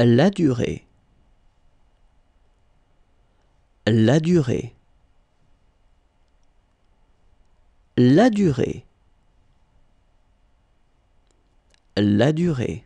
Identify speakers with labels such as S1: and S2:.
S1: La durée. La durée. La durée. La durée.